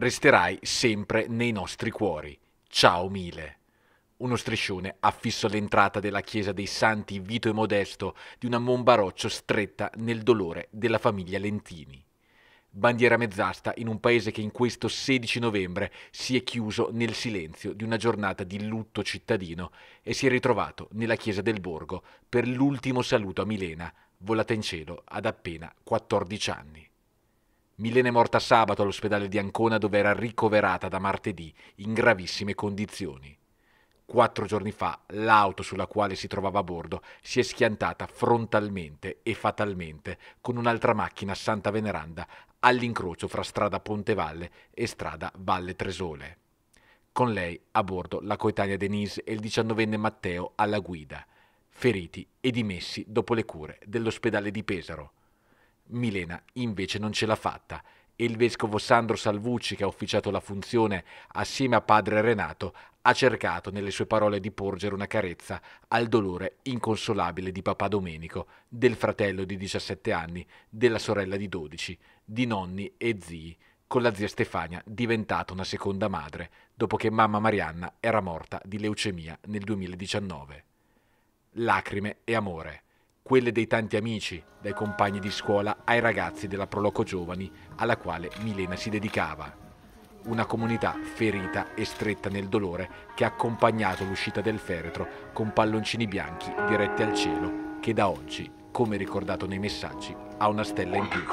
resterai sempre nei nostri cuori. Ciao mille. Uno striscione affisso all'entrata della chiesa dei santi Vito e Modesto di una Monbaroccio stretta nel dolore della famiglia Lentini. Bandiera mezzasta in un paese che in questo 16 novembre si è chiuso nel silenzio di una giornata di lutto cittadino e si è ritrovato nella chiesa del borgo per l'ultimo saluto a Milena, volata in cielo ad appena 14 anni. Milena è morta sabato all'ospedale di Ancona dove era ricoverata da martedì in gravissime condizioni. Quattro giorni fa l'auto sulla quale si trovava a bordo si è schiantata frontalmente e fatalmente con un'altra macchina Santa Veneranda all'incrocio fra strada Pontevalle e strada Valle Tresole. Con lei a bordo la coetanea Denise e il diciannovenne Matteo alla guida, feriti e dimessi dopo le cure dell'ospedale di Pesaro. Milena invece non ce l'ha fatta e il vescovo Sandro Salvucci, che ha officiato la funzione assieme a padre Renato, ha cercato nelle sue parole di porgere una carezza al dolore inconsolabile di papà Domenico, del fratello di 17 anni, della sorella di 12, di nonni e zii, con la zia Stefania diventata una seconda madre dopo che mamma Marianna era morta di leucemia nel 2019. Lacrime e amore quelle dei tanti amici, dai compagni di scuola ai ragazzi della Proloco Giovani alla quale Milena si dedicava. Una comunità ferita e stretta nel dolore che ha accompagnato l'uscita del feretro con palloncini bianchi diretti al cielo che da oggi, come ricordato nei messaggi, ha una stella in più.